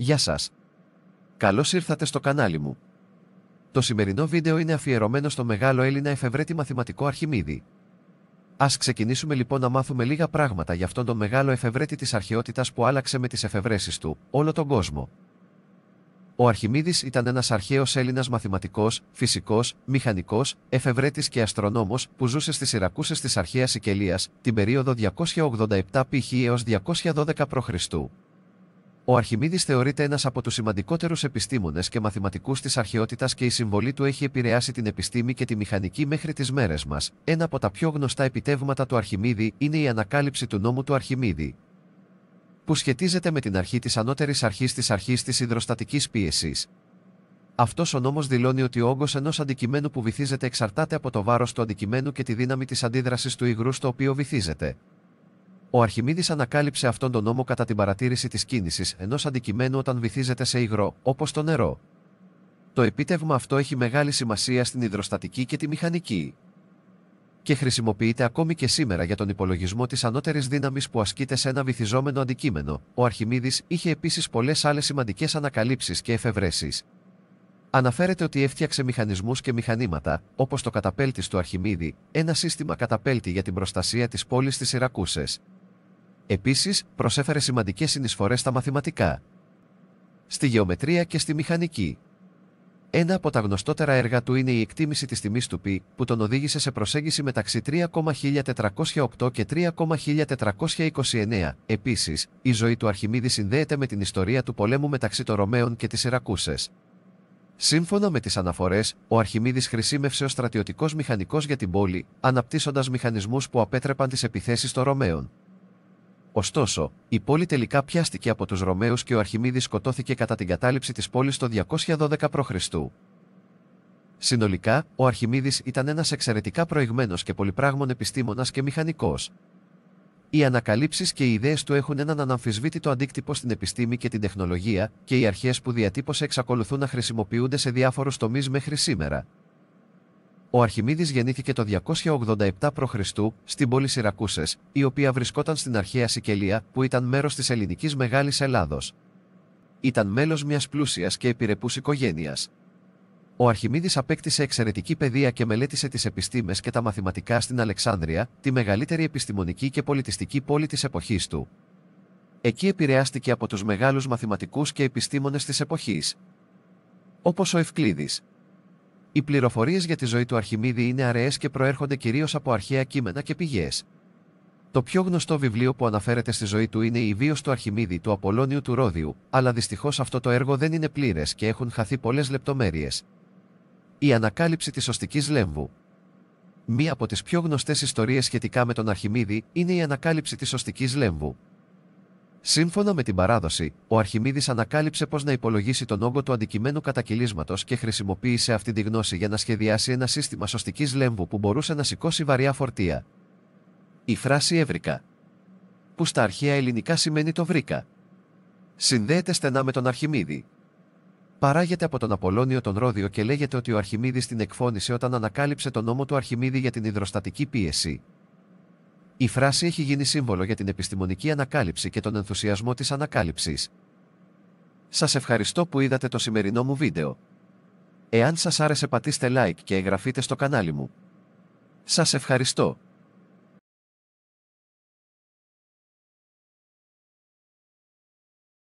Γεια σας. Καλώς ήρθατε στο κανάλι μου. Το σημερινό βίντεο είναι αφιερωμένο στο μεγάλο Έλληνα εφευρέτη μαθηματικό Αρχιμίδη. Ας ξεκινήσουμε λοιπόν να μάθουμε λίγα πράγματα για αυτόν τον μεγάλο εφευρέτη της αρχαιότητας που άλλαξε με τις εφευρέσεις του όλο τον κόσμο. Ο Αρχιμίδης ήταν ένας αρχαίος Έλληνας μαθηματικός, φυσικός, μηχανικός, εφευρέτης και αστρονόμος που ζούσε στις Ιρακούσες της αρχαίας Σικελίας την περίοδο 287 π.χ. έως 212 π.Χ. Ο Αρχιμίδης θεωρείται ένας από τους σημαντικότερους επιστήμονες και μαθηματικούς της αρχαιότητας και η συμβολή του έχει επηρεάσει την επιστήμη και τη μηχανική μέχρι τις μέρες μας. Ένα από τα πιο γνωστά επιτεύγματα του Αρχιμίδη είναι η ανακάλυψη του νόμου του Αρχιμίδη, που σχετίζεται με την αρχή της ανώτερης αρχής της αρχής της υδροστατικής πίεσης. Αυτός ο νόμος δηλώνει ότι ο όγκος ενός αντικειμένου που βυθίζεται εξαρτάται από το βάρος του αντικειμένου και τη δύναμη της αντίδρασης του υγρού στο οποίο βυθίζεται. Ο Αρχιμίδης ανακάλυψε αυτόν τον νόμο κατά την παρατήρηση της κίνησης ενός αντικειμένου όταν βυθίζεται σε υγρό, όπως το νερό. Το επίτευγμα αυτό έχει μεγάλη σημασία στην υδροστατική και τη μηχανική και χρησιμοποιείται ακόμη και σήμερα για τον υπολογισμό της ανώτερης δύναμης που ασκείται σε ένα βυθιζόμενο αντικείμενο. Ο Αρχιμίδης είχε επίσης πολλές άλλες σημαντικές ανακαλύψεις και εφευρέσεις. Αναφέρεται ότι έφτιαξε μηχανισμούς και μηχανήματα, όπως το καταπέλτης του Αρχιμίδη, ένα σύστημα καταπέλτη για την προστασία της πόλης της Ιρακούσες. Επίσης, προσέφερε σημαντικές συνεισφορές στα μαθηματικά, στη γεωμετρία και στη μηχανική. Ένα από τα γνωστότερα έργα του είναι η εκτίμηση της τιμής του πι, που τον οδήγησε σε προσέγγιση μεταξύ 3,1408 και 3,1429. Επίσης, η ζωή του Αρχιμίδη συνδέεται με την ιστορία του πολέμου μεταξύ των Ρωμαίων και της Ιρακούσες. Σύμφωνα με τις αναφορές, ο Αρχιμίδης χρησιμεύσε ως στρατιωτικός μηχανικός για την πόλη, αναπτύσσοντας μηχανισμούς που απέτρεπαν τις επιθέσεις των Ρωμαίων. Ωστόσο, η πόλη τελικά πιάστηκε από τους Ρωμαίους και ο Αρχιμίδης σκοτώθηκε κατά την κατάληψη της πόλης το 212 π.Χ. Συνολικά, ο Αρχιμίδης ήταν ένας εξαιρετικά προηγμένος και πολυπράγμων επιστήμονας και μηχανικός. Οι ανακαλύψεις και οι ιδέες του έχουν έναν αναμφισβήτητο αντίκτυπο στην επιστήμη και την τεχνολογία, και οι αρχές που διατύπωσε εξακολουθούν να χρησιμοποιούνται σε διάφορους τομείς μέχρι σήμερα. Ο Αρχιμίδης γεννήθηκε το 287 π.Χ. στην πόλη Σιρακούσες, η οποία βρισκόταν στην αρχαία Σικελία, που ήταν μέρος της ελληνικής Μεγάλης Ελλάδος. Ήταν μέλος μιας πλούσιας και επιρρεπούς οικογένειας. Ο Αρχιμίδης απέκτησε εξαιρετική παιδεία και μελέτησε τις επιστήμες και τα μαθηματικά στην Αλεξάνδρεια, τη μεγαλύτερη επιστημονική και πολιτιστική πόλη της εποχής του. Εκεί επηρεάστηκε από τους μεγάλους μαθηματικούς και επιστήμονες της εποχής, όπως ο Ευκλήδης. Οι πληροφορίες για τη ζωή του Αρχιμίδη είναι αραιές και προέρχονται κυρίως από αρχαία κείμενα και πηγές. Το πιο γνωστό βιβλίο που αναφέρεται στη ζωή του είναι η βιωση του Αρχιμίδη του Απολώνιου του Ρόδιου, αλλά δυστυχώς αυτό το έργο δεν είναι πλήρες και έχουν χαθεί πολλές λεπτομέρειες. Η ανακάλυψη της οστικής λέμβου. Μία από τις πιο γνωστές ιστορίες σχετικά με τον Αρχιμίδη είναι η ανακάλυψη της οστικής λέμβου. Σύμφωνα με την παράδοση, ο Αρχιμίδης ανακάλυψε πώς να υπολογίσει τον όγκο του αντικειμένου κατακυλίσματος και χρησιμοποίησε αυτή τη γνώση για να σχεδιάσει ένα σύστημα σωστικής λέμβου που μπορούσε να σηκώσει βαριά φορτία. Η φράση έβρικα. Που στα αρχαία ελληνικά σημαίνει το βρήκα. Συνδέεται στενά με τον Αρχιμίδη. Παράγεται από τον Απολώνιο τον Ρόδιο και λέγεται ότι ο Αρχιμίδης την εκφώνησε όταν ανακάλυψε τον νόμο του Αρχιμίδη για την υδροστατική πίεση. Η φράση έχει γίνει σύμβολο για την επιστημονική ανακάλυψη και τον ενθουσιασμό της ανακάλυψης. Σας ευχαριστώ που είδατε το σημερινό μου βίντεο. Εάν σας άρεσε πατήστε like και εγγραφείτε στο κανάλι μου. Σας ευχαριστώ.